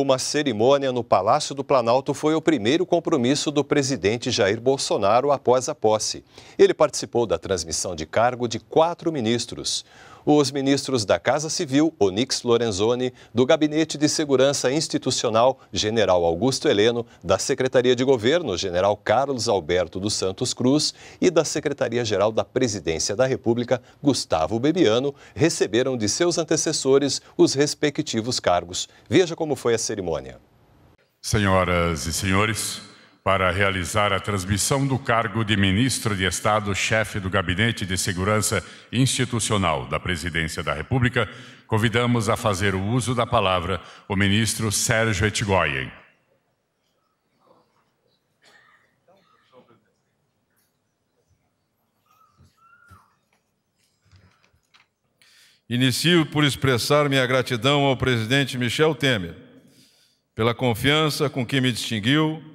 Uma cerimônia no Palácio do Planalto foi o primeiro compromisso do presidente Jair Bolsonaro após a posse. Ele participou da transmissão de cargo de quatro ministros os ministros da Casa Civil, Onix Lorenzoni, do Gabinete de Segurança Institucional, General Augusto Heleno, da Secretaria de Governo, General Carlos Alberto dos Santos Cruz e da Secretaria-Geral da Presidência da República, Gustavo Bebiano, receberam de seus antecessores os respectivos cargos. Veja como foi a cerimônia. Senhoras e senhores, para realizar a transmissão do cargo de ministro de Estado, chefe do Gabinete de Segurança Institucional da Presidência da República, convidamos a fazer o uso da palavra o ministro Sérgio Etgoyen. Inicio por expressar minha gratidão ao presidente Michel Temer pela confiança com que me distinguiu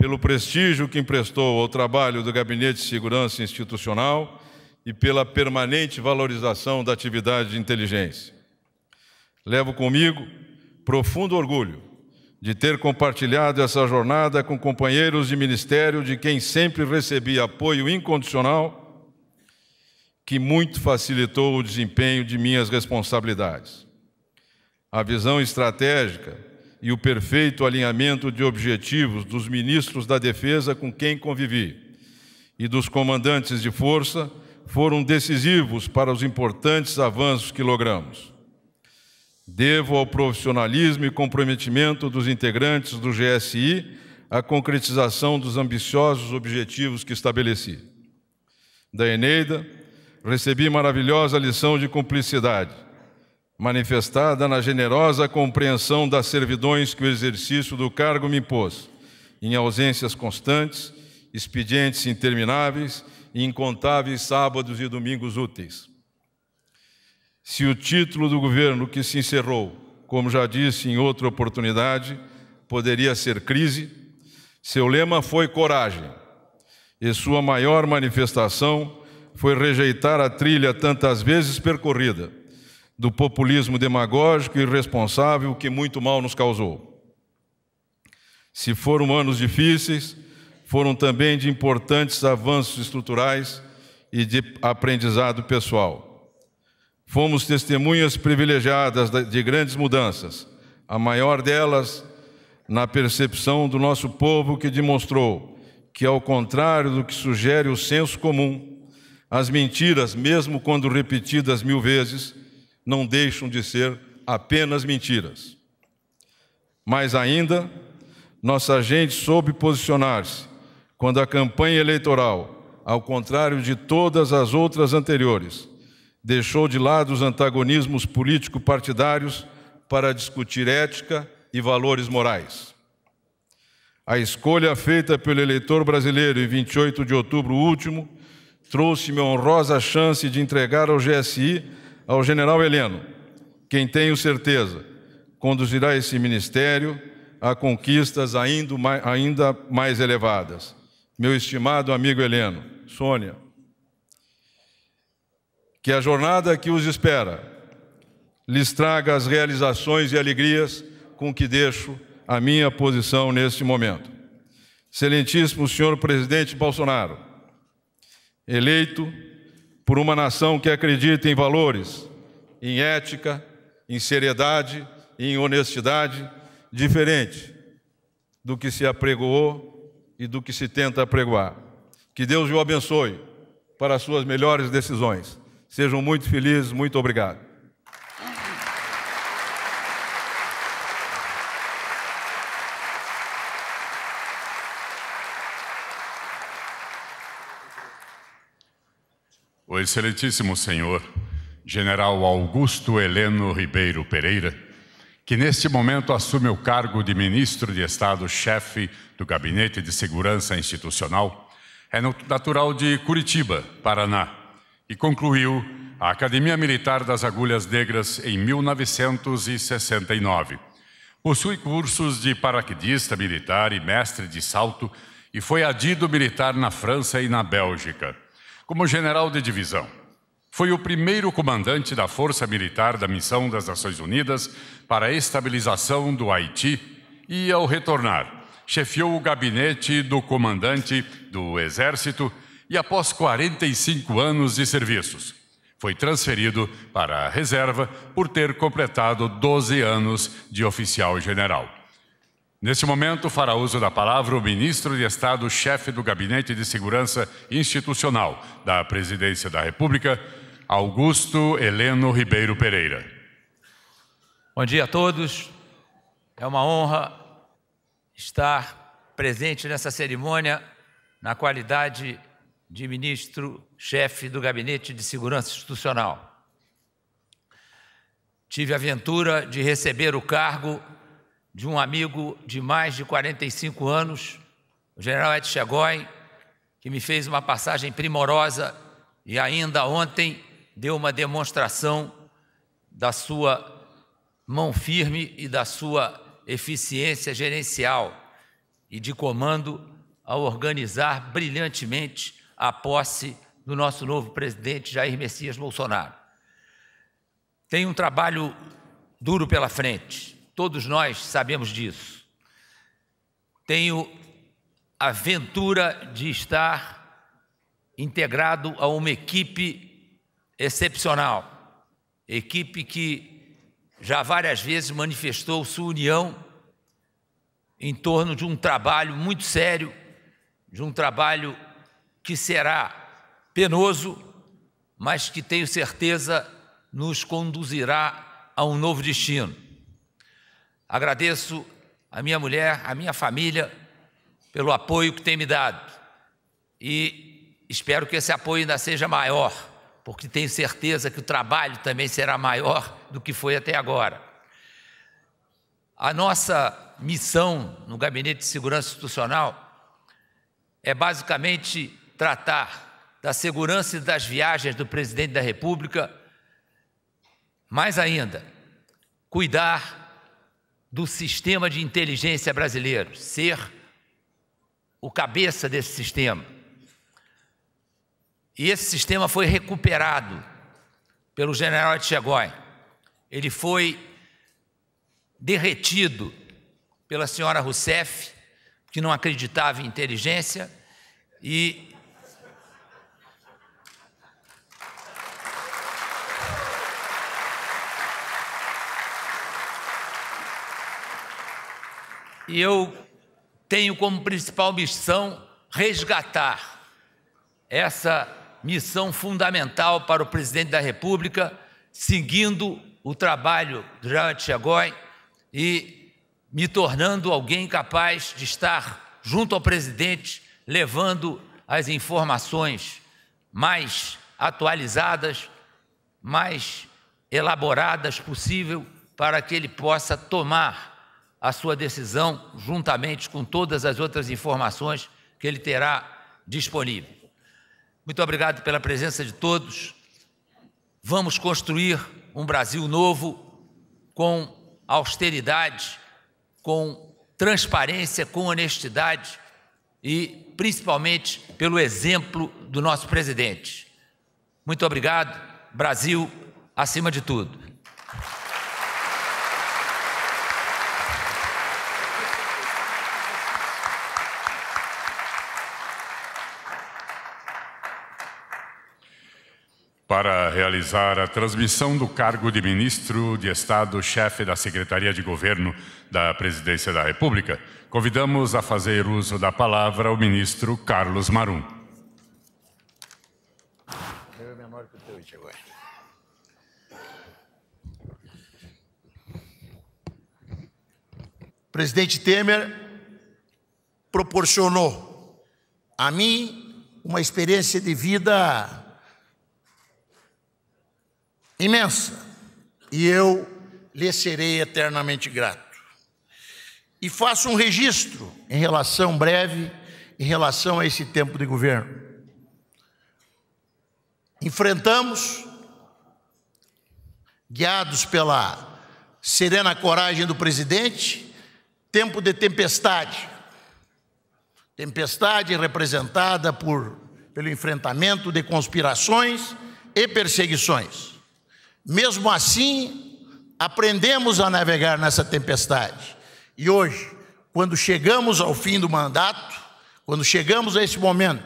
pelo prestígio que emprestou ao trabalho do Gabinete de Segurança Institucional e pela permanente valorização da atividade de inteligência. Levo comigo profundo orgulho de ter compartilhado essa jornada com companheiros de ministério de quem sempre recebi apoio incondicional, que muito facilitou o desempenho de minhas responsabilidades. A visão estratégica e o perfeito alinhamento de objetivos dos ministros da Defesa com quem convivi e dos comandantes de força foram decisivos para os importantes avanços que logramos. Devo ao profissionalismo e comprometimento dos integrantes do GSI a concretização dos ambiciosos objetivos que estabeleci. Da Eneida, recebi maravilhosa lição de cumplicidade manifestada na generosa compreensão das servidões que o exercício do cargo me impôs, em ausências constantes, expedientes intermináveis e incontáveis sábados e domingos úteis. Se o título do governo que se encerrou, como já disse em outra oportunidade, poderia ser crise, seu lema foi coragem, e sua maior manifestação foi rejeitar a trilha tantas vezes percorrida do populismo demagógico e irresponsável que muito mal nos causou. Se foram anos difíceis, foram também de importantes avanços estruturais e de aprendizado pessoal. Fomos testemunhas privilegiadas de grandes mudanças, a maior delas na percepção do nosso povo que demonstrou que, ao contrário do que sugere o senso comum, as mentiras, mesmo quando repetidas mil vezes, não deixam de ser apenas mentiras. Mais ainda, nossa gente soube posicionar-se quando a campanha eleitoral, ao contrário de todas as outras anteriores, deixou de lado os antagonismos político-partidários para discutir ética e valores morais. A escolha feita pelo eleitor brasileiro em 28 de outubro último trouxe-me a honrosa chance de entregar ao GSI ao general Heleno, quem tenho certeza conduzirá esse ministério a conquistas ainda mais, ainda mais elevadas. Meu estimado amigo Heleno, Sônia, que a jornada que os espera lhes traga as realizações e alegrias com que deixo a minha posição neste momento. Excelentíssimo senhor presidente Bolsonaro, eleito por uma nação que acredita em valores, em ética, em seriedade, e em honestidade, diferente do que se apregoou e do que se tenta apregoar. Que Deus o abençoe para as suas melhores decisões. Sejam muito felizes, muito obrigado. Excelentíssimo Senhor General Augusto Heleno Ribeiro Pereira, que neste momento assume o cargo de Ministro de Estado-Chefe do Gabinete de Segurança Institucional, é natural de Curitiba, Paraná, e concluiu a Academia Militar das Agulhas Negras em 1969. Possui cursos de paraquedista militar e mestre de salto e foi adido militar na França e na Bélgica como general de divisão. Foi o primeiro comandante da Força Militar da Missão das Nações Unidas para a Estabilização do Haiti e, ao retornar, chefiou o gabinete do comandante do Exército e, após 45 anos de serviços, foi transferido para a reserva por ter completado 12 anos de oficial general. Neste momento, fará uso da palavra o ministro de Estado, chefe do Gabinete de Segurança Institucional da Presidência da República, Augusto Heleno Ribeiro Pereira. Bom dia a todos. É uma honra estar presente nessa cerimônia na qualidade de ministro-chefe do Gabinete de Segurança Institucional. Tive a ventura de receber o cargo de um amigo de mais de 45 anos, o general Ed Chegói, que me fez uma passagem primorosa e ainda ontem deu uma demonstração da sua mão firme e da sua eficiência gerencial e de comando ao organizar brilhantemente a posse do nosso novo presidente Jair Messias Bolsonaro. Tem um trabalho duro pela frente. Todos nós sabemos disso. Tenho a ventura de estar integrado a uma equipe excepcional, equipe que já várias vezes manifestou sua união em torno de um trabalho muito sério, de um trabalho que será penoso, mas que tenho certeza nos conduzirá a um novo destino. Agradeço a minha mulher, a minha família, pelo apoio que tem me dado. E espero que esse apoio ainda seja maior, porque tenho certeza que o trabalho também será maior do que foi até agora. A nossa missão no Gabinete de Segurança Institucional é basicamente tratar da segurança das viagens do presidente da República, mais ainda, cuidar do sistema de inteligência brasileiro, ser o cabeça desse sistema. E esse sistema foi recuperado pelo general Etchegói. Ele foi derretido pela senhora Rousseff, que não acreditava em inteligência, e e eu tenho como principal missão resgatar essa missão fundamental para o presidente da República, seguindo o trabalho do Jean Tchegói e me tornando alguém capaz de estar junto ao presidente, levando as informações mais atualizadas, mais elaboradas possível, para que ele possa tomar a sua decisão juntamente com todas as outras informações que ele terá disponível. Muito obrigado pela presença de todos. Vamos construir um Brasil novo com austeridade, com transparência, com honestidade e principalmente pelo exemplo do nosso presidente. Muito obrigado, Brasil acima de tudo. para realizar a transmissão do cargo de ministro de Estado-chefe da Secretaria de Governo da Presidência da República, convidamos a fazer uso da palavra o ministro Carlos Marum. Presidente Temer proporcionou a mim uma experiência de vida imensa, e eu lhe serei eternamente grato. E faço um registro em relação breve, em relação a esse tempo de governo. Enfrentamos, guiados pela serena coragem do presidente, tempo de tempestade. Tempestade representada por, pelo enfrentamento de conspirações e perseguições. Mesmo assim, aprendemos a navegar nessa tempestade. E hoje, quando chegamos ao fim do mandato, quando chegamos a esse momento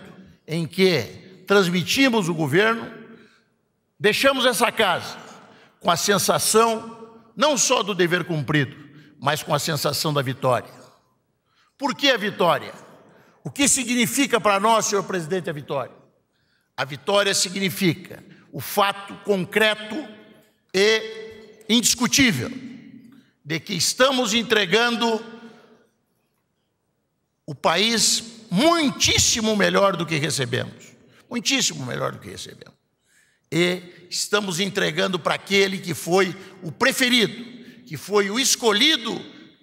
em que transmitimos o governo, deixamos essa casa com a sensação não só do dever cumprido, mas com a sensação da vitória. Por que a vitória? O que significa para nós, senhor presidente, a vitória? A vitória significa o fato concreto e indiscutível de que estamos entregando o país muitíssimo melhor do que recebemos. Muitíssimo melhor do que recebemos. E estamos entregando para aquele que foi o preferido, que foi o escolhido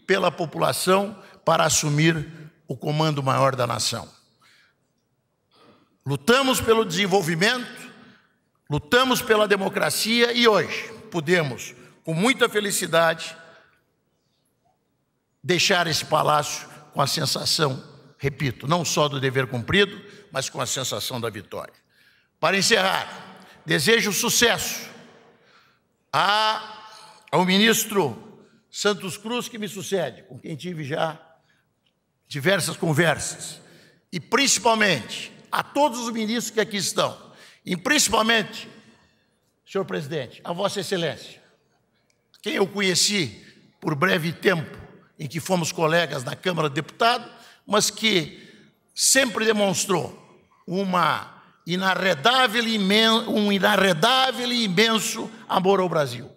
pela população para assumir o comando maior da nação. Lutamos pelo desenvolvimento, lutamos pela democracia e hoje podemos, com muita felicidade, deixar esse palácio com a sensação, repito, não só do dever cumprido, mas com a sensação da vitória. Para encerrar, desejo sucesso a, ao ministro Santos Cruz, que me sucede, com quem tive já diversas conversas, e principalmente a todos os ministros que aqui estão, e principalmente senhor presidente, a Vossa Excelência, quem eu conheci por breve tempo, em que fomos colegas na Câmara de Deputados, mas que sempre demonstrou uma inarredável, um inarredável e imenso amor ao Brasil.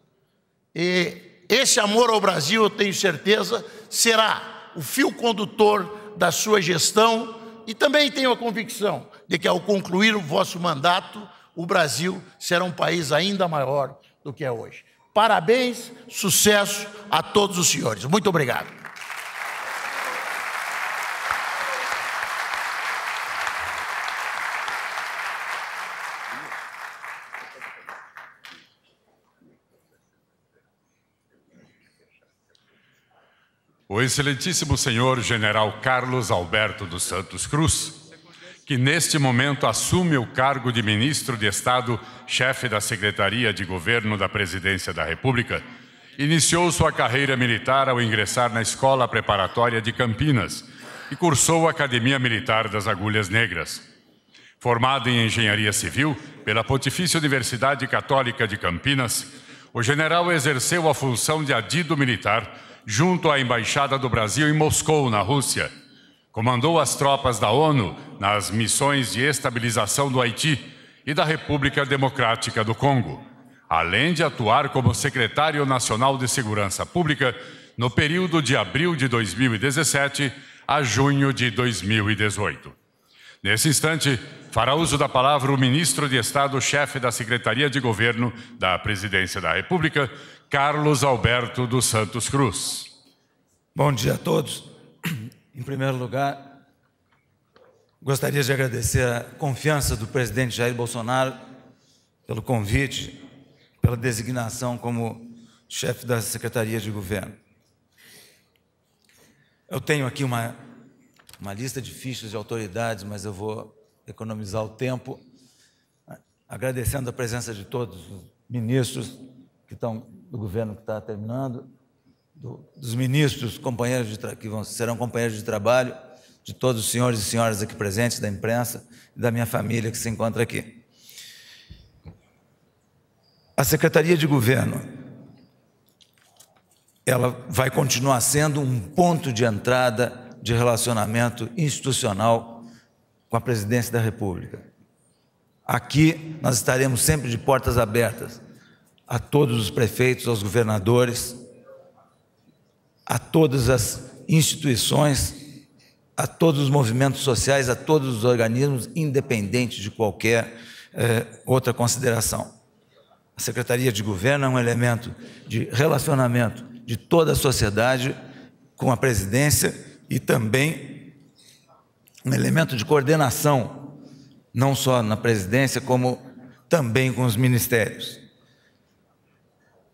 E esse amor ao Brasil, eu tenho certeza, será o fio condutor da sua gestão e também tenho a convicção de que, ao concluir o vosso mandato, o Brasil será um país ainda maior do que é hoje. Parabéns, sucesso a todos os senhores. Muito obrigado. O excelentíssimo senhor General Carlos Alberto dos Santos Cruz que neste momento assume o cargo de ministro de Estado, chefe da Secretaria de Governo da Presidência da República, iniciou sua carreira militar ao ingressar na Escola Preparatória de Campinas e cursou a Academia Militar das Agulhas Negras. Formado em Engenharia Civil pela Pontifícia Universidade Católica de Campinas, o general exerceu a função de adido militar junto à Embaixada do Brasil em Moscou, na Rússia Comandou as tropas da ONU nas missões de estabilização do Haiti e da República Democrática do Congo, além de atuar como secretário nacional de Segurança Pública no período de abril de 2017 a junho de 2018. Nesse instante, fará uso da palavra o ministro de Estado, chefe da Secretaria de Governo da Presidência da República, Carlos Alberto dos Santos Cruz. Bom dia a todos. Em primeiro lugar, gostaria de agradecer a confiança do presidente Jair Bolsonaro pelo convite, pela designação como chefe da Secretaria de Governo. Eu tenho aqui uma, uma lista de fichas de autoridades, mas eu vou economizar o tempo, agradecendo a presença de todos os ministros que estão, do governo que está terminando, do, dos ministros, companheiros de que vão, serão companheiros de trabalho, de todos os senhores e senhoras aqui presentes, da imprensa e da minha família que se encontra aqui. A Secretaria de Governo, ela vai continuar sendo um ponto de entrada de relacionamento institucional com a Presidência da República. Aqui nós estaremos sempre de portas abertas a todos os prefeitos, aos governadores, a todas as instituições, a todos os movimentos sociais, a todos os organismos, independente de qualquer eh, outra consideração. A Secretaria de Governo é um elemento de relacionamento de toda a sociedade com a presidência e também um elemento de coordenação, não só na presidência, como também com os ministérios.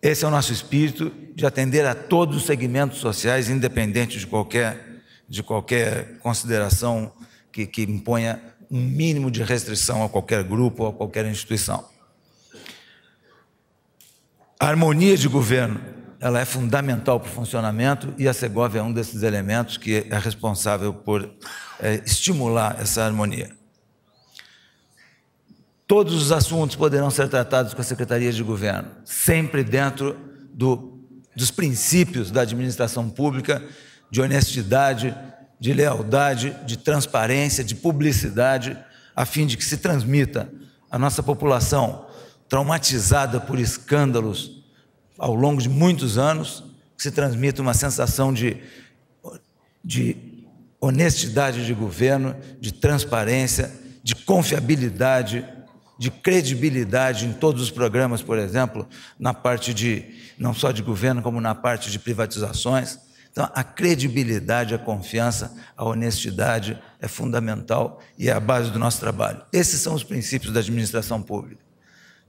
Esse é o nosso espírito de atender a todos os segmentos sociais, independente de qualquer, de qualquer consideração que, que imponha um mínimo de restrição a qualquer grupo ou a qualquer instituição. A harmonia de governo ela é fundamental para o funcionamento e a Segov é um desses elementos que é responsável por é, estimular essa harmonia. Todos os assuntos poderão ser tratados com a Secretaria de Governo, sempre dentro do, dos princípios da administração pública, de honestidade, de lealdade, de transparência, de publicidade, a fim de que se transmita à nossa população traumatizada por escândalos ao longo de muitos anos, que se transmita uma sensação de, de honestidade de governo, de transparência, de confiabilidade de credibilidade em todos os programas, por exemplo, na parte de não só de governo, como na parte de privatizações. Então, a credibilidade, a confiança, a honestidade é fundamental e é a base do nosso trabalho. Esses são os princípios da administração pública.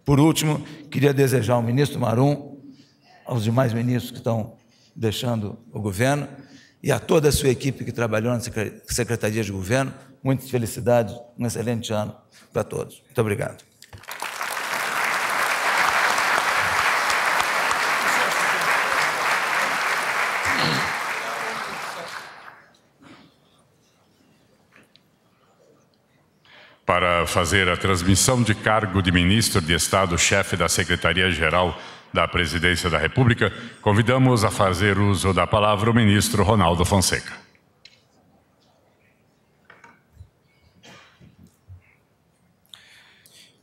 Por último, queria desejar ao ministro Marum, aos demais ministros que estão deixando o governo e a toda a sua equipe que trabalhou na Secretaria de Governo, muitas felicidades, um excelente ano para todos. Muito obrigado. Para fazer a transmissão de cargo de ministro de Estado-chefe da Secretaria-Geral da Presidência da República, convidamos a fazer uso da palavra o ministro Ronaldo Fonseca.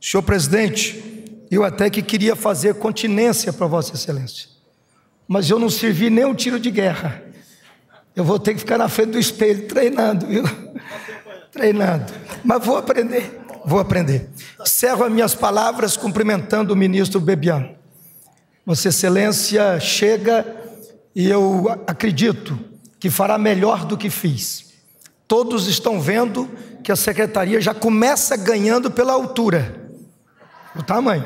Senhor presidente, eu até que queria fazer continência para Vossa Excelência, mas eu não servi nem um tiro de guerra. Eu vou ter que ficar na frente do espelho treinando, viu? Treinando. Mas vou aprender, vou aprender. Servo as minhas palavras cumprimentando o ministro Bebiano. Vossa Excelência chega e eu acredito que fará melhor do que fiz. Todos estão vendo que a secretaria já começa ganhando pela altura o tamanho.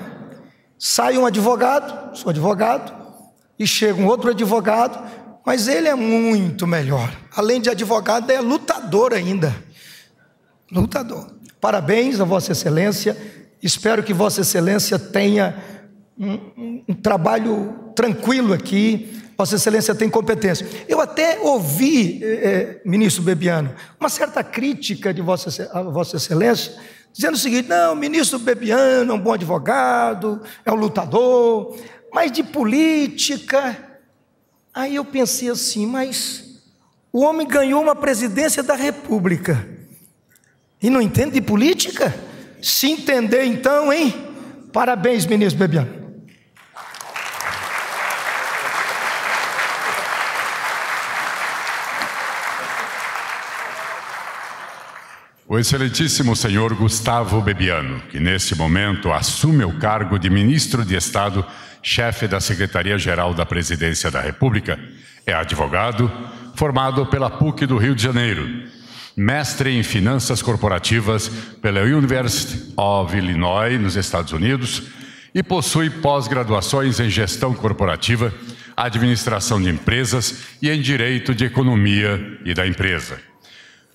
Sai um advogado, sou advogado, e chega um outro advogado, mas ele é muito melhor. Além de advogado, é lutador ainda. Lutador. Parabéns a Vossa Excelência. Espero que Vossa Excelência tenha um, um, um trabalho tranquilo aqui. Vossa Excelência tem competência. Eu até ouvi, eh, eh ministro Bebiano, uma certa crítica de Vossa, Vossa Excelência dizendo o seguinte: não, o ministro Bebiano é um bom advogado, é um lutador, mas de política. Aí eu pensei assim, mas o homem ganhou uma presidência da República e não entende de política? Se entender então, hein? Parabéns, ministro Bebiano. O excelentíssimo senhor Gustavo Bebiano, que neste momento assume o cargo de ministro de Estado, chefe da Secretaria-Geral da Presidência da República, é advogado, formado pela PUC do Rio de Janeiro, mestre em Finanças Corporativas pela University of Illinois, nos Estados Unidos, e possui pós-graduações em Gestão Corporativa, Administração de Empresas e em Direito de Economia e da Empresa.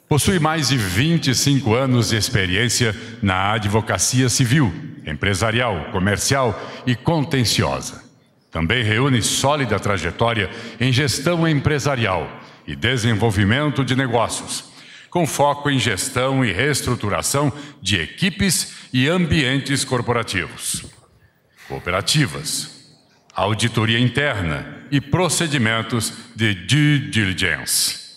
Possui mais de 25 anos de experiência na advocacia civil, empresarial, comercial e contenciosa. Também reúne sólida trajetória em gestão empresarial e desenvolvimento de negócios, com foco em gestão e reestruturação de equipes e ambientes corporativos, cooperativas, auditoria interna e procedimentos de due diligence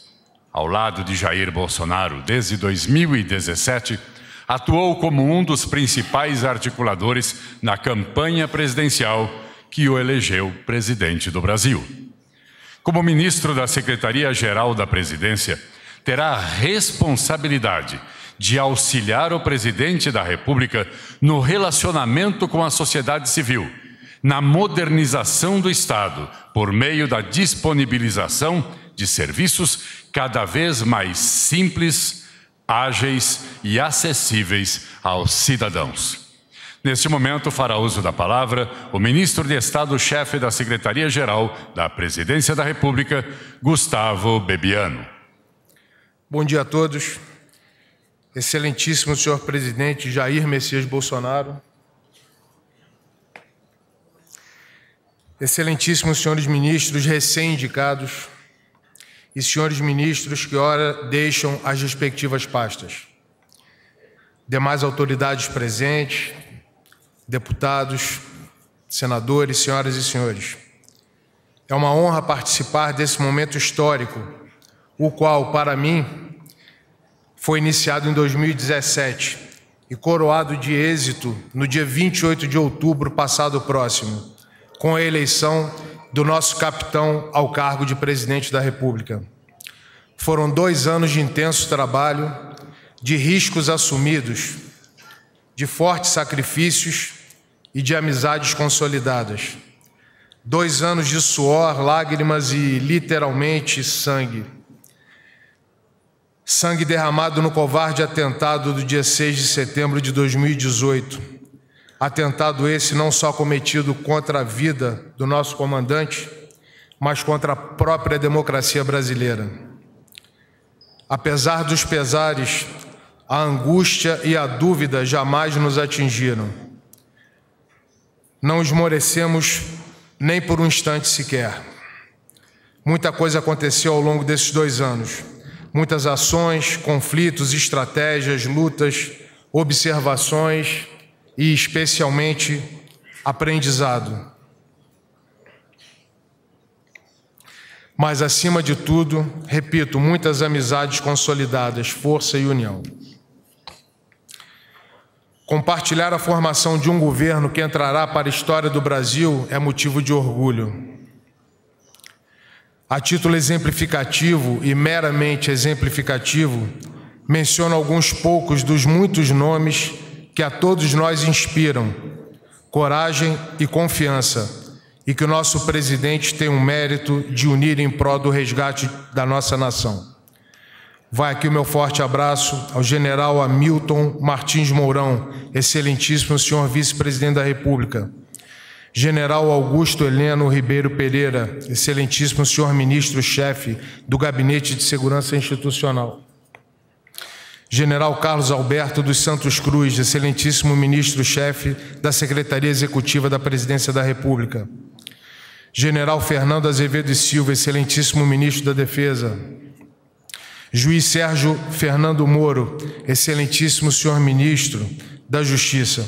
ao lado de Jair Bolsonaro desde 2017, atuou como um dos principais articuladores na campanha presidencial que o elegeu presidente do Brasil. Como ministro da Secretaria-Geral da Presidência, terá a responsabilidade de auxiliar o presidente da República no relacionamento com a sociedade civil, na modernização do Estado, por meio da disponibilização de serviços cada vez mais simples, ágeis e acessíveis aos cidadãos. Neste momento, fará uso da palavra o ministro de Estado-chefe da Secretaria-Geral da Presidência da República, Gustavo Bebiano. Bom dia a todos. Excelentíssimo senhor presidente Jair Messias Bolsonaro. Excelentíssimos senhores ministros recém-indicados e senhores ministros que ora deixam as respectivas pastas. Demais autoridades presentes, deputados, senadores, senhoras e senhores. É uma honra participar desse momento histórico, o qual, para mim, foi iniciado em 2017 e coroado de êxito no dia 28 de outubro passado próximo, com a eleição do nosso capitão ao cargo de presidente da República. Foram dois anos de intenso trabalho, de riscos assumidos, de fortes sacrifícios e de amizades consolidadas. Dois anos de suor, lágrimas e literalmente sangue. Sangue derramado no covarde atentado do dia 6 de setembro de 2018 Atentado esse não só cometido contra a vida do nosso comandante, mas contra a própria democracia brasileira. Apesar dos pesares, a angústia e a dúvida jamais nos atingiram. Não esmorecemos nem por um instante sequer. Muita coisa aconteceu ao longo desses dois anos. Muitas ações, conflitos, estratégias, lutas, observações e especialmente aprendizado. Mas acima de tudo, repito, muitas amizades consolidadas, força e união. Compartilhar a formação de um governo que entrará para a história do Brasil é motivo de orgulho. A título exemplificativo e meramente exemplificativo, menciono alguns poucos dos muitos nomes que a todos nós inspiram coragem e confiança, e que o nosso presidente tem o um mérito de unir em prol do resgate da nossa nação. Vai aqui o meu forte abraço ao general Hamilton Martins Mourão, excelentíssimo senhor vice-presidente da República. General Augusto Heleno Ribeiro Pereira, excelentíssimo senhor ministro-chefe do Gabinete de Segurança Institucional. General Carlos Alberto dos Santos Cruz, excelentíssimo ministro-chefe da Secretaria Executiva da Presidência da República. General Fernando Azevedo e Silva, excelentíssimo ministro da Defesa. Juiz Sérgio Fernando Moro, excelentíssimo senhor ministro da Justiça.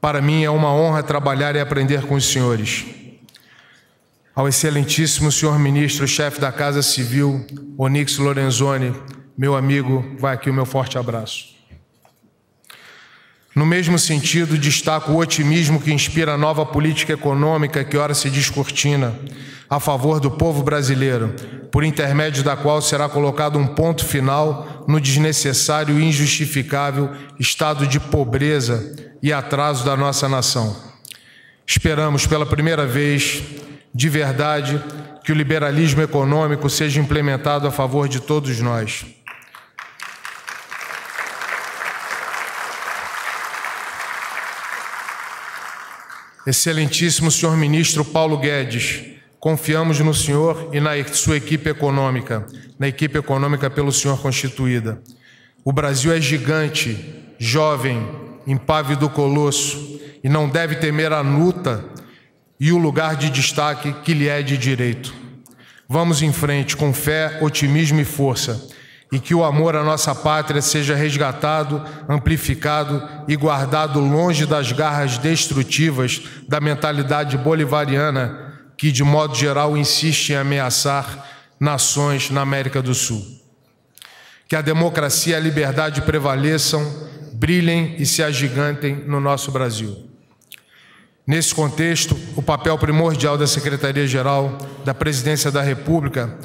Para mim é uma honra trabalhar e aprender com os senhores. Ao excelentíssimo senhor ministro, chefe da Casa Civil, Onix Lorenzoni, meu amigo, vai aqui o meu forte abraço. No mesmo sentido, destaco o otimismo que inspira a nova política econômica que ora se descortina a favor do povo brasileiro, por intermédio da qual será colocado um ponto final no desnecessário e injustificável estado de pobreza e atraso da nossa nação. Esperamos pela primeira vez, de verdade, que o liberalismo econômico seja implementado a favor de todos nós. Excelentíssimo senhor ministro Paulo Guedes, confiamos no senhor e na sua equipe econômica, na equipe econômica pelo senhor constituída. O Brasil é gigante, jovem, impávido colosso e não deve temer a luta e o lugar de destaque que lhe é de direito. Vamos em frente com fé, otimismo e força e que o amor à nossa pátria seja resgatado, amplificado e guardado longe das garras destrutivas da mentalidade bolivariana que, de modo geral, insiste em ameaçar nações na América do Sul. Que a democracia e a liberdade prevaleçam, brilhem e se agigantem no nosso Brasil. Nesse contexto, o papel primordial da Secretaria-Geral da Presidência da República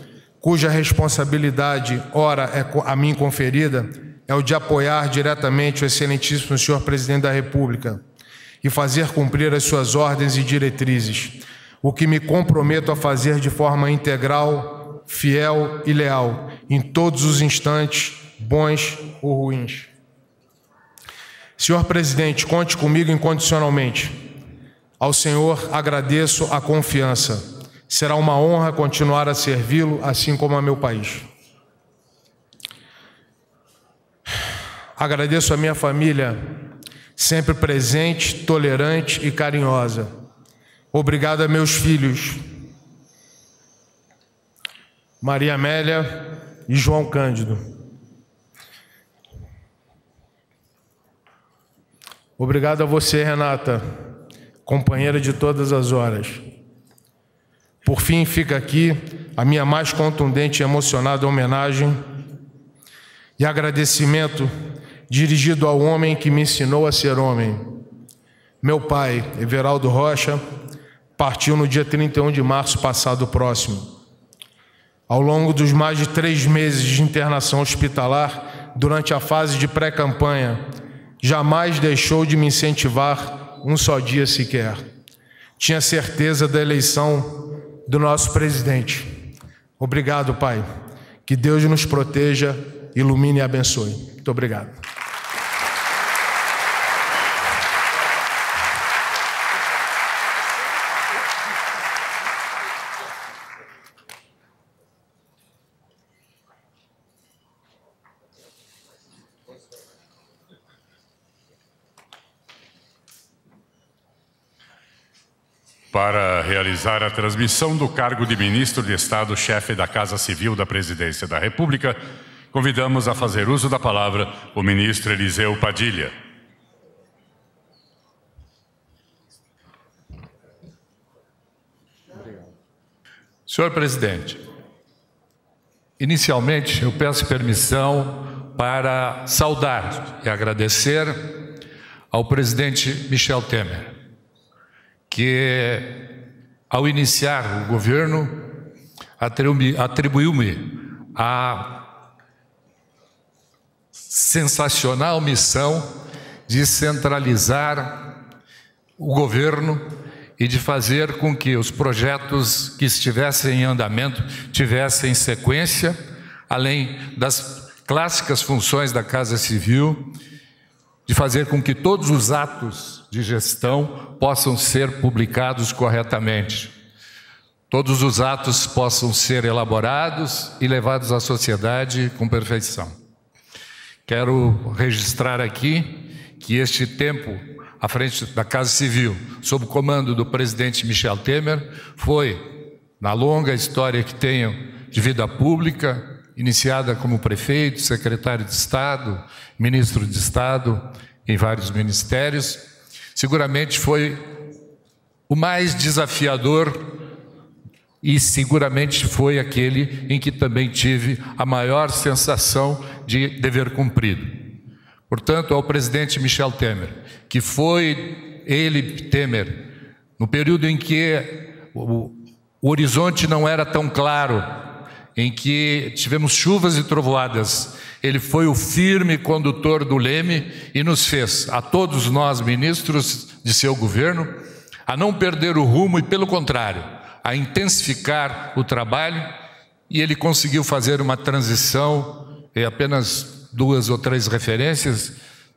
cuja responsabilidade, ora, é a mim conferida, é o de apoiar diretamente o Excelentíssimo Senhor Presidente da República e fazer cumprir as suas ordens e diretrizes, o que me comprometo a fazer de forma integral, fiel e leal, em todos os instantes, bons ou ruins. Senhor presidente, conte comigo incondicionalmente. Ao Senhor agradeço a confiança Será uma honra continuar a servi-lo, assim como a meu país. Agradeço a minha família, sempre presente, tolerante e carinhosa. Obrigado a meus filhos, Maria Amélia e João Cândido. Obrigado a você, Renata, companheira de todas as horas. Por fim, fica aqui a minha mais contundente e emocionada homenagem e agradecimento dirigido ao homem que me ensinou a ser homem. Meu pai, Everaldo Rocha, partiu no dia 31 de março passado próximo. Ao longo dos mais de três meses de internação hospitalar, durante a fase de pré-campanha, jamais deixou de me incentivar um só dia sequer. Tinha certeza da eleição do nosso presidente. Obrigado, Pai. Que Deus nos proteja, ilumine e abençoe. Muito obrigado. para realizar a transmissão do cargo de ministro de Estado-chefe da Casa Civil da Presidência da República, convidamos a fazer uso da palavra o ministro Eliseu Padilha. Senhor presidente, inicialmente eu peço permissão para saudar e agradecer ao presidente Michel Temer que ao iniciar o governo atribuiu-me a sensacional missão de centralizar o governo e de fazer com que os projetos que estivessem em andamento tivessem sequência, além das clássicas funções da Casa Civil, de fazer com que todos os atos de gestão possam ser publicados corretamente. Todos os atos possam ser elaborados e levados à sociedade com perfeição. Quero registrar aqui que este tempo à frente da Casa Civil, sob o comando do presidente Michel Temer, foi, na longa história que tenho de vida pública, iniciada como prefeito, secretário de Estado, ministro de Estado em vários ministérios, Seguramente foi o mais desafiador e seguramente foi aquele em que também tive a maior sensação de dever cumprido. Portanto, ao presidente Michel Temer, que foi ele, Temer, no período em que o, horizonte não era tão claro em que tivemos chuvas e trovoadas, ele foi o firme condutor do leme e nos fez, a todos nós ministros de seu governo, a não perder o rumo e, pelo contrário, a intensificar o trabalho, e ele conseguiu fazer uma transição, e é apenas duas ou três referências,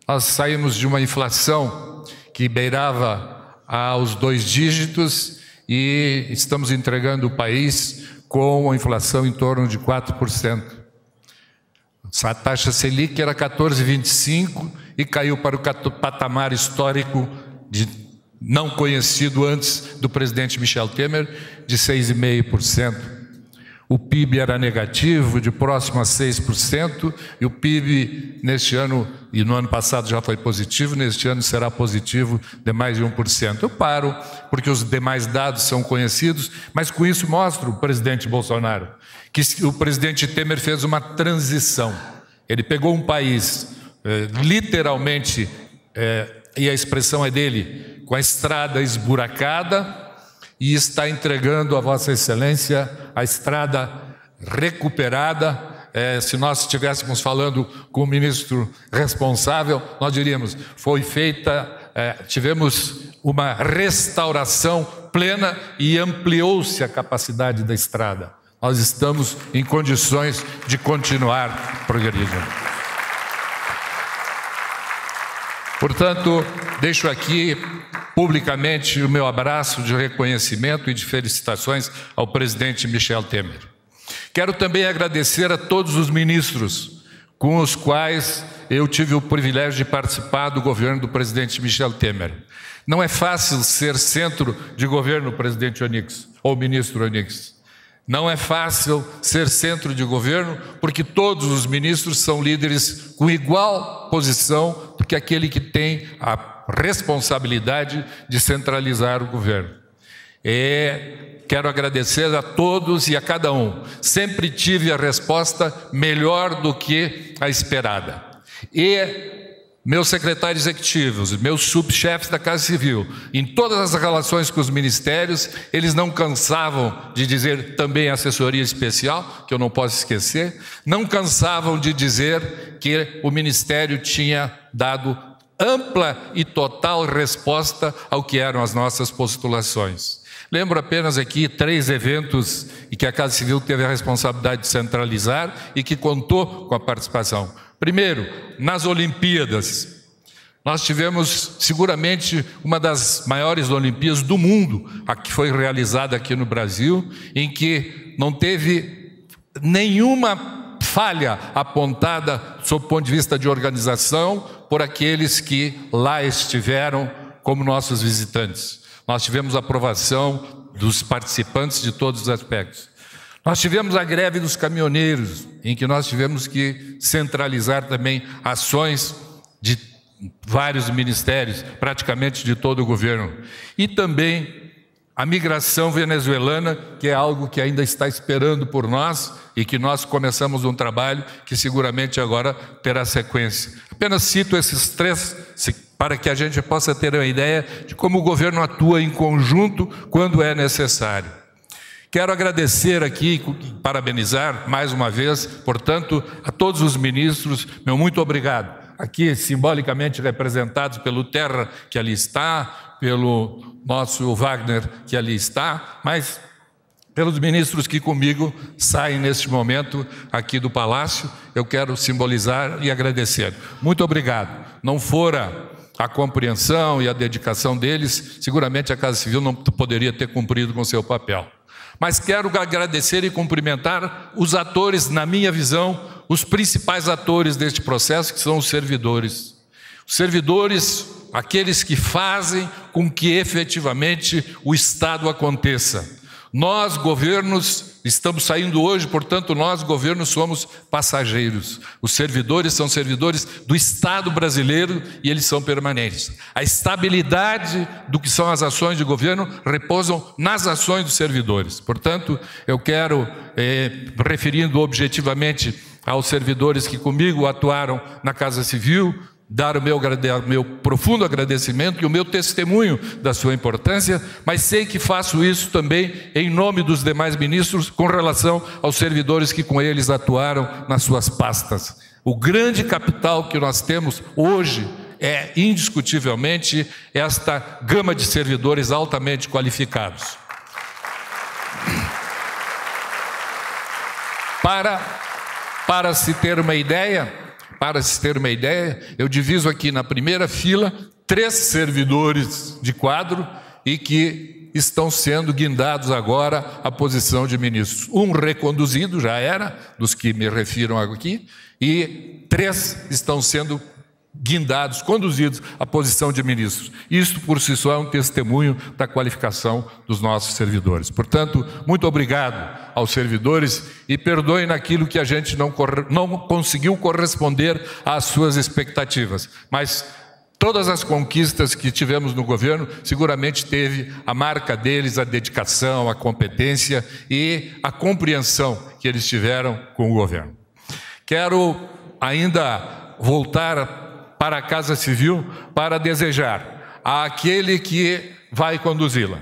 nós saímos de uma inflação que beirava aos dois dígitos e estamos entregando o país com a inflação em torno de 4%. A taxa Selic era 14,25% e caiu para o patamar histórico de, não conhecido antes do presidente Michel Temer, de 6,5% o PIB era negativo, de próximo a 6%, e o PIB neste ano, e no ano passado já foi positivo, neste ano será positivo de mais de 1%. Eu paro, porque os demais dados são conhecidos, mas com isso mostro o presidente Bolsonaro que o presidente Temer fez uma transição. Ele pegou um país, eh, literalmente, eh, e a expressão é dele, com a estrada esburacada, e está entregando a Vossa Excelência a estrada recuperada. É, se nós estivéssemos falando com o ministro responsável, nós diríamos: foi feita, é, tivemos uma restauração plena e ampliou-se a capacidade da estrada. Nós estamos em condições de continuar progredindo. Portanto, deixo aqui publicamente o meu abraço de reconhecimento e de felicitações ao presidente Michel Temer. Quero também agradecer a todos os ministros com os quais eu tive o privilégio de participar do governo do presidente Michel Temer. Não é fácil ser centro de governo, presidente Onix, ou ministro Onix. Não é fácil ser centro de governo, porque todos os ministros são líderes com igual posição do que aquele que tem a responsabilidade de centralizar o governo. quero agradecer a todos e a cada um. Sempre tive a resposta melhor do que a esperada. E meus secretários executivos, meus subchefes da Casa Civil, em todas as relações com os ministérios, eles não cansavam de dizer também assessoria especial, que eu não posso esquecer, não cansavam de dizer que o ministério tinha dado ampla e total resposta ao que eram as nossas postulações. Lembro apenas aqui três eventos que a Casa Civil teve a responsabilidade de centralizar e que contou com a participação. Primeiro, nas Olimpíadas. Nós tivemos seguramente uma das maiores Olimpíadas do mundo, a que foi realizada aqui no Brasil, em que não teve nenhuma falha apontada sob o ponto de vista de organização, por aqueles que lá estiveram como nossos visitantes. Nós tivemos aprovação dos participantes de todos os aspectos. Nós tivemos a greve dos caminhoneiros, em que nós tivemos que centralizar também ações de vários ministérios, praticamente de todo o governo. E também a migração venezuelana, que é algo que ainda está esperando por nós e que nós começamos um trabalho que seguramente agora terá sequência. Apenas cito esses três para que a gente possa ter uma ideia de como o governo atua em conjunto quando é necessário. Quero agradecer aqui e parabenizar mais uma vez, portanto, a todos os ministros, meu muito obrigado. Aqui simbolicamente representados pelo Terra, que ali está, pelo nosso Wagner, que ali está, mas pelos ministros que comigo saem neste momento aqui do Palácio, eu quero simbolizar e agradecer. Muito obrigado. Não fora a compreensão e a dedicação deles, seguramente a Casa Civil não poderia ter cumprido com seu papel. Mas quero agradecer e cumprimentar os atores, na minha visão, os principais atores deste processo, que são os servidores. Os servidores aqueles que fazem com que efetivamente o Estado aconteça. Nós, governos, estamos saindo hoje, portanto, nós, governos, somos passageiros. Os servidores são servidores do Estado brasileiro e eles são permanentes. A estabilidade do que são as ações de governo repousam nas ações dos servidores. Portanto, eu quero, eh, referindo objetivamente aos servidores que comigo atuaram na Casa Civil, dar o meu, meu, profundo agradecimento e o meu testemunho da sua importância, mas sei que faço isso também em nome dos demais ministros com relação aos servidores que com eles atuaram nas suas pastas. O grande capital que nós temos hoje é indiscutivelmente esta gama de servidores altamente qualificados. Para para se ter uma ideia, para se ter uma ideia, eu diviso aqui na primeira fila três servidores de quadro e que estão sendo guindados agora à posição de ministros. Um reconduzido já era, dos que me refiram aqui, e três estão sendo guindados, conduzidos à posição de ministros. Isto por si só é um testemunho da qualificação dos nossos servidores. Portanto, muito obrigado aos servidores e perdoem naquilo que a gente não, não conseguiu corresponder às suas expectativas. Mas Todas as conquistas que tivemos no governo seguramente teve a marca deles, a dedicação, a competência e a compreensão que eles tiveram com o governo. Quero ainda voltar para a casa civil para desejar àquele que vai conduzi-la,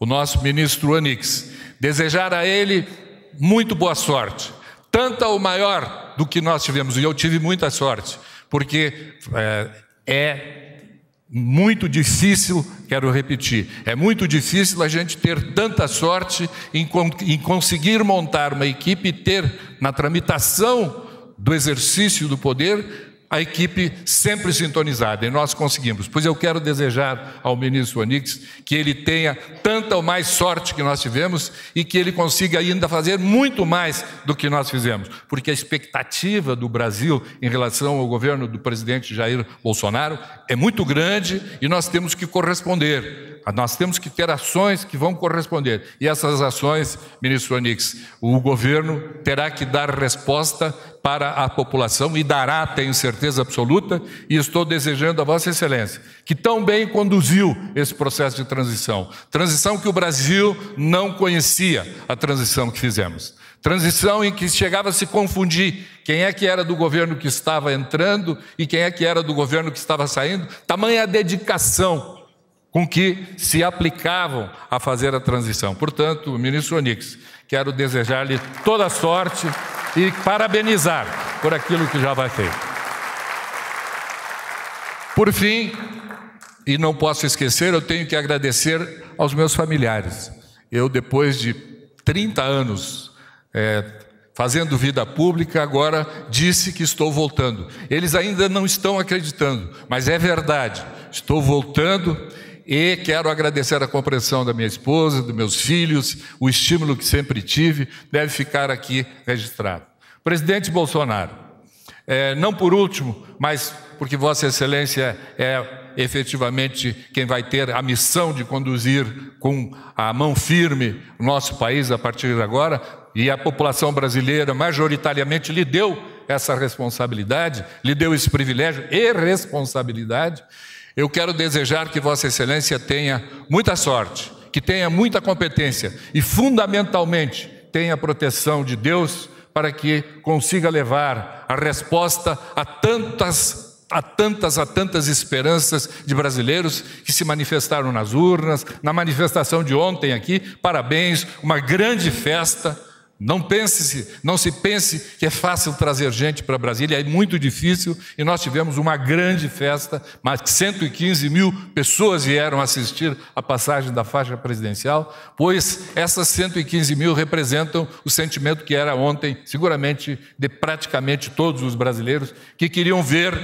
o nosso ministro Anix. Desejar a ele muito boa sorte, tanta ou maior do que nós tivemos. E eu tive muita sorte, porque é, é muito difícil, quero repetir, é muito difícil a gente ter tanta sorte em, em conseguir montar uma equipe e ter na tramitação do exercício do poder a equipe sempre sintonizada e nós conseguimos. Pois eu quero desejar ao ministro Onix que ele tenha tanta ou mais sorte que nós tivemos e que ele consiga ainda fazer muito mais do que nós fizemos, porque a expectativa do Brasil em relação ao governo do presidente Jair Bolsonaro é muito grande e nós temos que corresponder. Ah, nós temos que ter ações que vão corresponder. E essas ações, ministro Onix, o governo terá que dar resposta para a população e dará, tenho certeza absoluta, e estou desejando a Vossa Excelência, que tão bem conduziu esse processo de transição. Transição que o Brasil não conhecia, a transição que fizemos. Transição em que chegava a se confundir quem é que era do governo que estava entrando e quem é que era do governo que estava saindo. Tamanha dedicação com que se aplicavam a fazer a transição. Portanto, ministro Onix, quero desejar-lhe toda sorte e parabenizar por aquilo que já vai feito. Por fim, e não posso esquecer, eu tenho que agradecer aos meus familiares. Eu, depois de 30 anos é, fazendo vida pública, agora disse que estou voltando. Eles ainda não estão acreditando, mas é verdade, estou voltando e quero agradecer a compreensão da minha esposa, dos meus filhos, o estímulo que sempre tive, deve ficar aqui registrado. Presidente Bolsonaro, é, não por último, mas porque Vossa Excelência é efetivamente quem vai ter a missão de conduzir com a mão firme nosso país a partir de agora, e a população brasileira majoritariamente lhe deu essa responsabilidade, lhe deu esse privilégio e responsabilidade. Eu quero desejar que Vossa Excelência tenha muita sorte, que tenha muita competência e, fundamentalmente, tenha a proteção de Deus para que consiga levar a resposta a tantas a tantas, a tantas esperanças de brasileiros que se manifestaram nas urnas, na manifestação de ontem aqui. Parabéns, uma grande festa não, pense, não se pense que é fácil trazer gente para Brasília, é muito difícil e nós tivemos uma grande festa, mais 115 mil pessoas vieram assistir a passagem da faixa presidencial, pois essas 115 mil representam o sentimento que era ontem, seguramente de praticamente todos os brasileiros, que queriam ver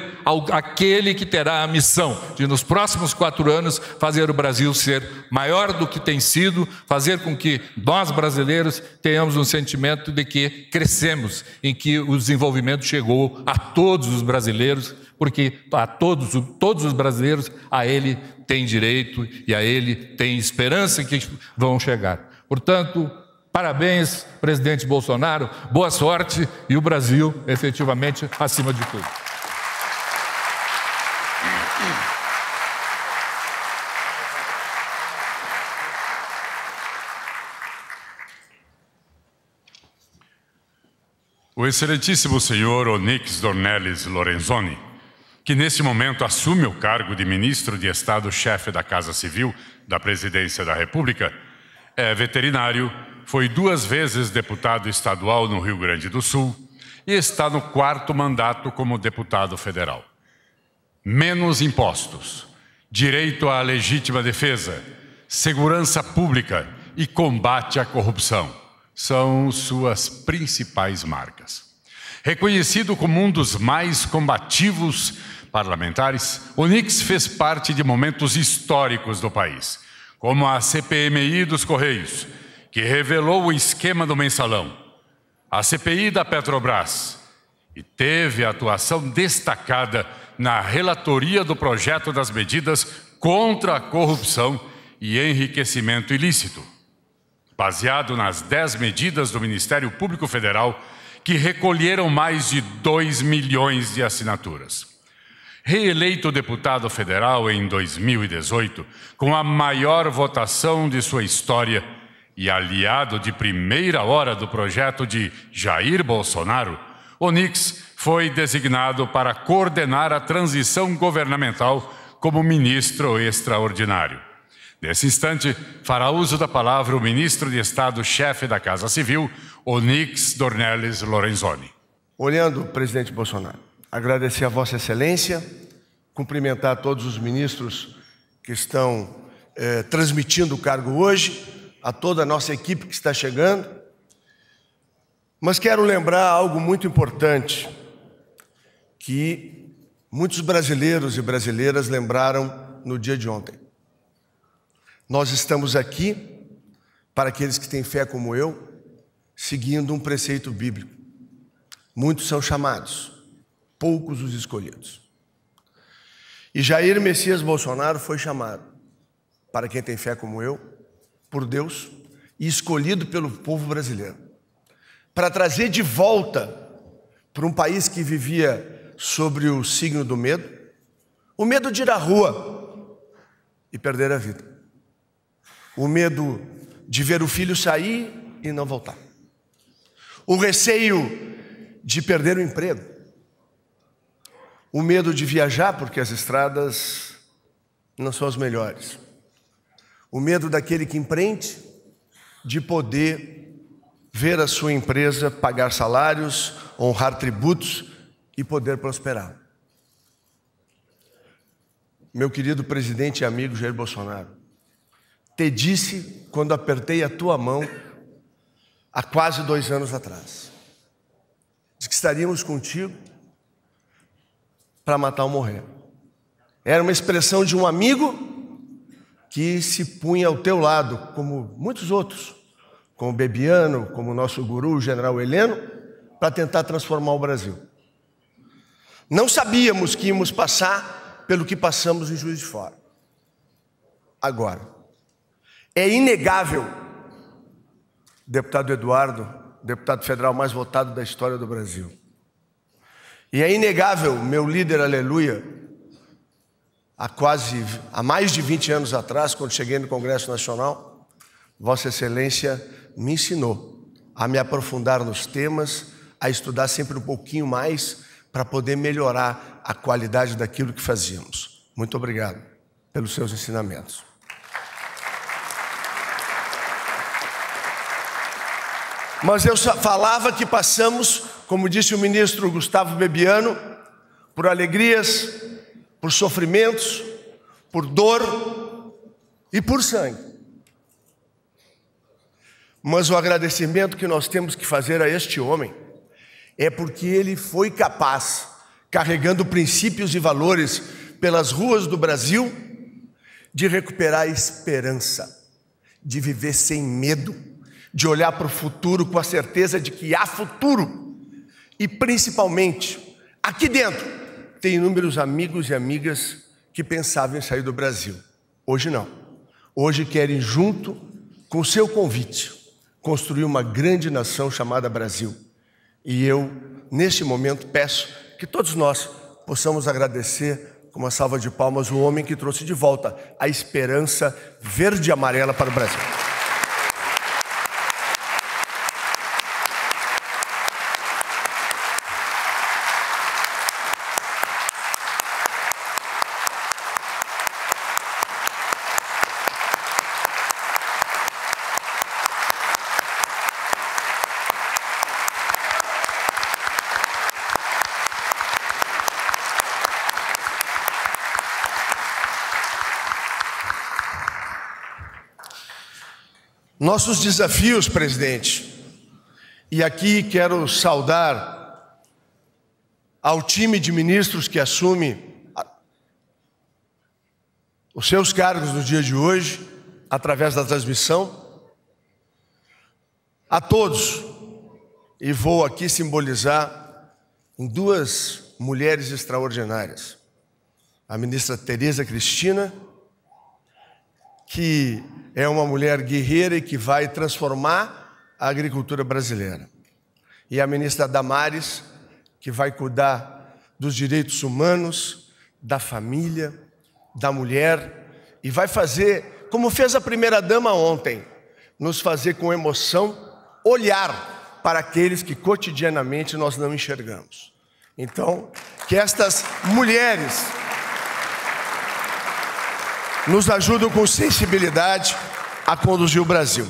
aquele que terá a missão de, nos próximos quatro anos, fazer o Brasil ser maior do que tem sido, fazer com que nós brasileiros tenhamos um sentimento sentimento de que crescemos, em que o desenvolvimento chegou a todos os brasileiros, porque a todos, todos os brasileiros a ele tem direito e a ele tem esperança que vão chegar. Portanto, parabéns, presidente Bolsonaro, boa sorte e o Brasil efetivamente acima de tudo. O excelentíssimo senhor Onix Dornelis Lorenzoni, que neste momento assume o cargo de ministro de Estado-chefe da Casa Civil da Presidência da República, é veterinário, foi duas vezes deputado estadual no Rio Grande do Sul e está no quarto mandato como deputado federal. Menos impostos, direito à legítima defesa, segurança pública e combate à corrupção são suas principais marcas. Reconhecido como um dos mais combativos parlamentares, Nix fez parte de momentos históricos do país, como a CPMI dos Correios, que revelou o esquema do mensalão, a CPI da Petrobras, e teve atuação destacada na relatoria do projeto das medidas contra a corrupção e enriquecimento ilícito baseado nas 10 medidas do Ministério Público Federal, que recolheram mais de 2 milhões de assinaturas. Reeleito deputado federal em 2018, com a maior votação de sua história e aliado de primeira hora do projeto de Jair Bolsonaro, Onix foi designado para coordenar a transição governamental como ministro extraordinário. Nesse instante, fará uso da palavra o ministro de Estado-chefe da Casa Civil, Onix Dornelles Lorenzoni. Olhando, presidente Bolsonaro, agradecer a Vossa Excelência, cumprimentar todos os ministros que estão eh, transmitindo o cargo hoje, a toda a nossa equipe que está chegando. Mas quero lembrar algo muito importante que muitos brasileiros e brasileiras lembraram no dia de ontem. Nós estamos aqui, para aqueles que têm fé como eu, seguindo um preceito bíblico. Muitos são chamados, poucos os escolhidos. E Jair Messias Bolsonaro foi chamado, para quem tem fé como eu, por Deus e escolhido pelo povo brasileiro, para trazer de volta para um país que vivia sobre o signo do medo, o medo de ir à rua e perder a vida. O medo de ver o filho sair e não voltar. O receio de perder o emprego. O medo de viajar porque as estradas não são as melhores. O medo daquele que empreende de poder ver a sua empresa pagar salários, honrar tributos e poder prosperar. Meu querido presidente e amigo Jair Bolsonaro, te disse quando apertei a tua mão há quase dois anos atrás. de que estaríamos contigo para matar ou morrer. Era uma expressão de um amigo que se punha ao teu lado, como muitos outros, como Bebiano, como o nosso guru, o general Heleno, para tentar transformar o Brasil. Não sabíamos que íamos passar pelo que passamos em Juiz de Fora. Agora, é inegável. Deputado Eduardo, deputado federal mais votado da história do Brasil. E é inegável, meu líder, aleluia, há quase, há mais de 20 anos atrás, quando cheguei no Congresso Nacional, Vossa Excelência me ensinou a me aprofundar nos temas, a estudar sempre um pouquinho mais para poder melhorar a qualidade daquilo que fazíamos. Muito obrigado pelos seus ensinamentos. Mas eu falava que passamos, como disse o ministro Gustavo Bebiano, por alegrias, por sofrimentos, por dor e por sangue. Mas o agradecimento que nós temos que fazer a este homem é porque ele foi capaz, carregando princípios e valores pelas ruas do Brasil, de recuperar a esperança, de viver sem medo de olhar para o futuro com a certeza de que há futuro. E principalmente, aqui dentro, tem inúmeros amigos e amigas que pensavam em sair do Brasil. Hoje não. Hoje querem, junto com o seu convite, construir uma grande nação chamada Brasil. E eu, neste momento, peço que todos nós possamos agradecer com uma salva de palmas o homem que trouxe de volta a esperança verde e amarela para o Brasil. Nossos desafios, presidente, e aqui quero saudar ao time de ministros que assume os seus cargos no dia de hoje, através da transmissão. A todos, e vou aqui simbolizar em duas mulheres extraordinárias. A ministra Tereza Cristina, que é uma mulher guerreira e que vai transformar a agricultura brasileira. E a ministra Damares, que vai cuidar dos direitos humanos, da família, da mulher, e vai fazer, como fez a primeira-dama ontem, nos fazer com emoção olhar para aqueles que cotidianamente nós não enxergamos. Então, que estas mulheres nos ajudam com sensibilidade a conduzir o Brasil.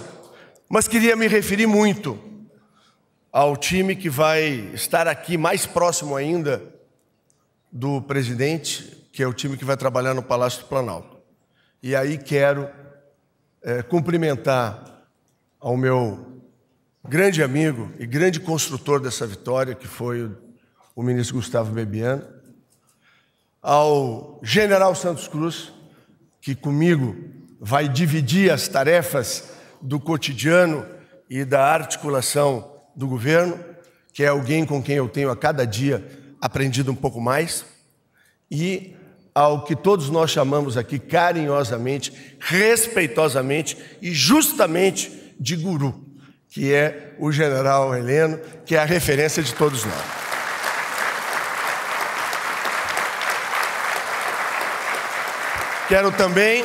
Mas queria me referir muito ao time que vai estar aqui mais próximo ainda do presidente, que é o time que vai trabalhar no Palácio do Planalto. E aí quero é, cumprimentar ao meu grande amigo e grande construtor dessa vitória, que foi o, o ministro Gustavo Bebiano, ao general Santos Cruz, que comigo vai dividir as tarefas do cotidiano e da articulação do governo, que é alguém com quem eu tenho a cada dia aprendido um pouco mais, e ao que todos nós chamamos aqui carinhosamente, respeitosamente e justamente de guru, que é o general Heleno, que é a referência de todos nós. Quero também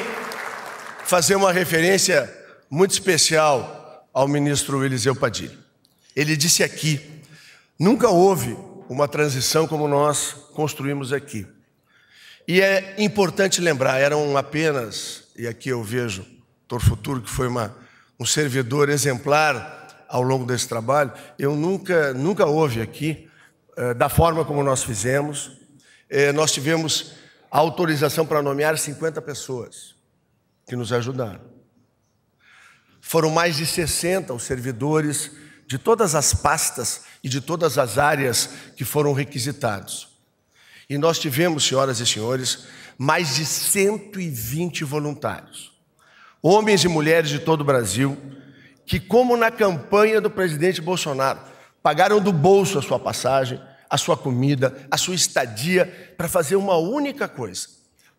fazer uma referência muito especial ao ministro Eliseu Padilha. Ele disse aqui: nunca houve uma transição como nós construímos aqui. E é importante lembrar, eram apenas, e aqui eu vejo Tor Futuro, que foi uma, um servidor exemplar ao longo desse trabalho, eu nunca, nunca houve aqui, eh, da forma como nós fizemos, eh, nós tivemos autorização para nomear 50 pessoas que nos ajudaram. Foram mais de 60 os servidores de todas as pastas e de todas as áreas que foram requisitados. E nós tivemos, senhoras e senhores, mais de 120 voluntários, homens e mulheres de todo o Brasil, que, como na campanha do presidente Bolsonaro, pagaram do bolso a sua passagem, a sua comida, a sua estadia, para fazer uma única coisa: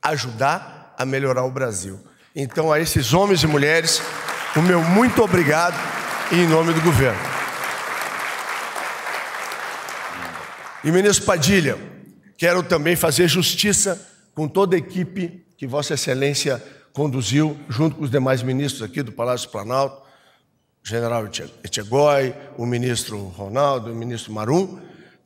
ajudar a melhorar o Brasil. Então, a esses homens e mulheres, o meu muito obrigado em nome do governo. E ministro Padilha, quero também fazer justiça com toda a equipe que Vossa Excelência conduziu, junto com os demais ministros aqui do Palácio do Planalto, general Etchegói, o ministro Ronaldo, o ministro Marum,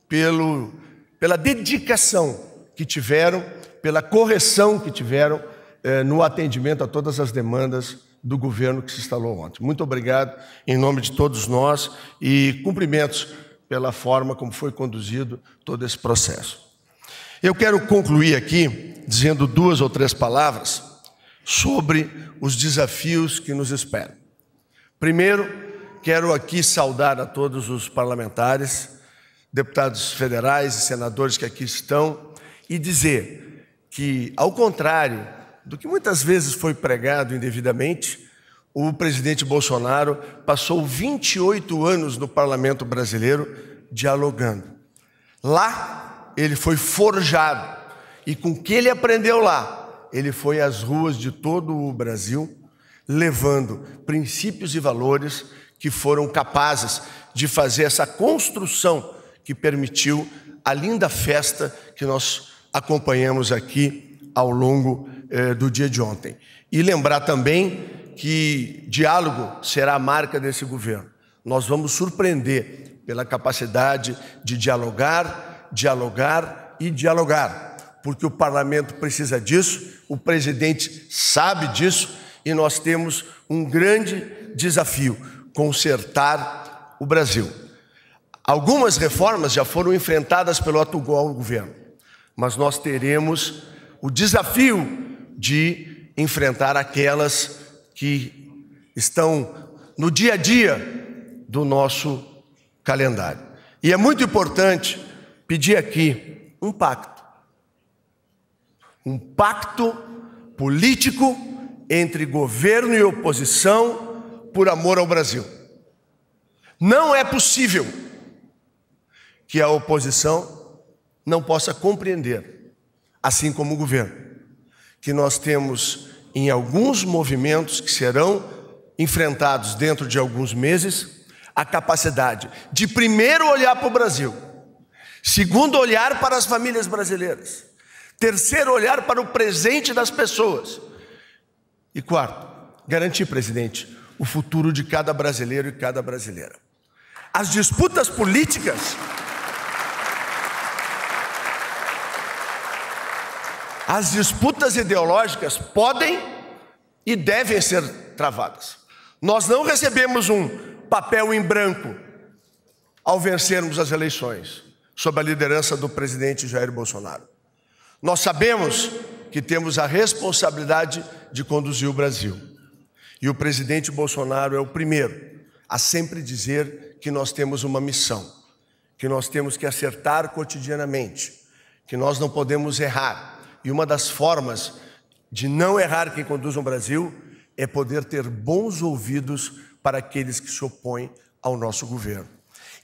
pelo, pela dedicação que tiveram, pela correção que tiveram eh, no atendimento a todas as demandas do governo que se instalou ontem. Muito obrigado em nome de todos nós e cumprimentos pela forma como foi conduzido todo esse processo. Eu quero concluir aqui dizendo duas ou três palavras sobre os desafios que nos esperam. Primeiro, quero aqui saudar a todos os parlamentares deputados federais e senadores que aqui estão e dizer que, ao contrário do que muitas vezes foi pregado indevidamente, o presidente Bolsonaro passou 28 anos no parlamento brasileiro dialogando. Lá, ele foi forjado e com o que ele aprendeu lá, ele foi às ruas de todo o Brasil levando princípios e valores que foram capazes de fazer essa construção que permitiu a linda festa que nós acompanhamos aqui ao longo eh, do dia de ontem. E lembrar também que diálogo será a marca desse governo. Nós vamos surpreender pela capacidade de dialogar, dialogar e dialogar, porque o parlamento precisa disso, o presidente sabe disso e nós temos um grande desafio: consertar o Brasil. Algumas reformas já foram enfrentadas pelo atual governo, mas nós teremos o desafio de enfrentar aquelas que estão no dia a dia do nosso calendário. E é muito importante pedir aqui um pacto. Um pacto político entre governo e oposição por amor ao Brasil. Não é possível que a oposição não possa compreender, assim como o governo, que nós temos em alguns movimentos que serão enfrentados dentro de alguns meses a capacidade de primeiro olhar para o Brasil, segundo olhar para as famílias brasileiras, terceiro olhar para o presente das pessoas e quarto, garantir, presidente, o futuro de cada brasileiro e cada brasileira. As disputas políticas as disputas ideológicas podem e devem ser travadas. Nós não recebemos um papel em branco ao vencermos as eleições, sob a liderança do presidente Jair Bolsonaro. Nós sabemos que temos a responsabilidade de conduzir o Brasil. E o presidente Bolsonaro é o primeiro a sempre dizer que nós temos uma missão, que nós temos que acertar cotidianamente, que nós não podemos errar e uma das formas de não errar quem conduz um Brasil é poder ter bons ouvidos para aqueles que se opõem ao nosso governo.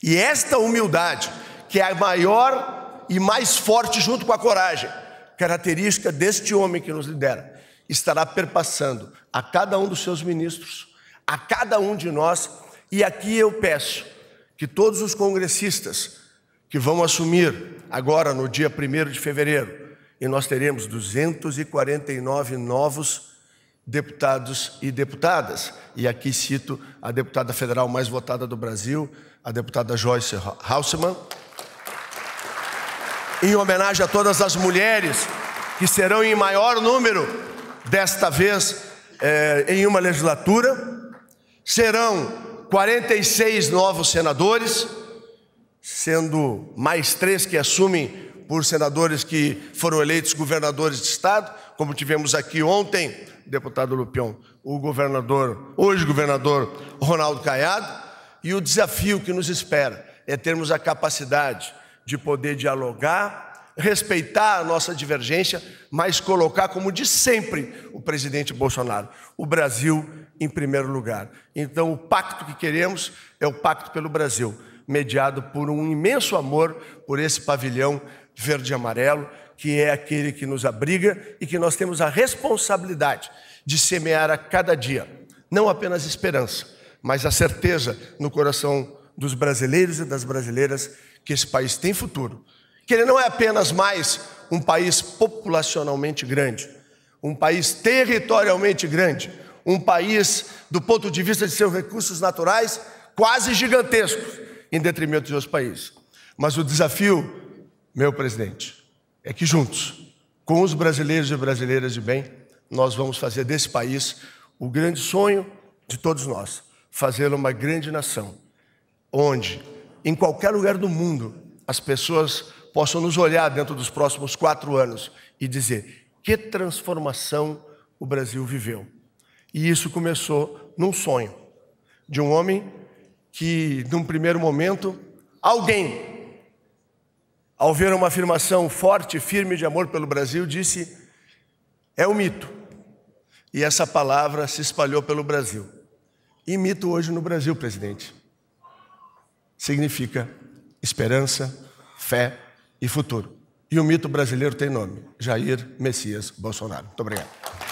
E esta humildade, que é a maior e mais forte junto com a coragem, característica deste homem que nos lidera, estará perpassando a cada um dos seus ministros, a cada um de nós, e aqui eu peço que todos os congressistas que vão assumir agora no dia 1 de fevereiro e nós teremos 249 novos deputados e deputadas. E aqui cito a deputada federal mais votada do Brasil, a deputada Joyce Hausmann, Em homenagem a todas as mulheres que serão em maior número, desta vez é, em uma legislatura, serão 46 novos senadores, sendo mais três que assumem por senadores que foram eleitos governadores de estado, como tivemos aqui ontem, deputado Lupion, o governador, hoje governador Ronaldo Caiado, e o desafio que nos espera é termos a capacidade de poder dialogar, respeitar a nossa divergência, mas colocar, como de sempre o presidente Bolsonaro, o Brasil em primeiro lugar. Então, o pacto que queremos é o pacto pelo Brasil mediado por um imenso amor por esse pavilhão verde e amarelo, que é aquele que nos abriga e que nós temos a responsabilidade de semear a cada dia, não apenas esperança, mas a certeza no coração dos brasileiros e das brasileiras que esse país tem futuro. Que ele não é apenas mais um país populacionalmente grande, um país territorialmente grande, um país, do ponto de vista de seus recursos naturais, quase gigantescos, em detrimento de outros países. Mas o desafio, meu presidente, é que juntos, com os brasileiros e brasileiras de bem, nós vamos fazer desse país o grande sonho de todos nós, fazê-lo uma grande nação, onde, em qualquer lugar do mundo, as pessoas possam nos olhar dentro dos próximos quatro anos e dizer que transformação o Brasil viveu. E isso começou num sonho de um homem que, num primeiro momento, alguém, ao ver uma afirmação forte, firme de amor pelo Brasil, disse: é um mito. E essa palavra se espalhou pelo Brasil. E mito hoje no Brasil, presidente, significa esperança, fé e futuro. E o mito brasileiro tem nome: Jair Messias Bolsonaro. Muito obrigado.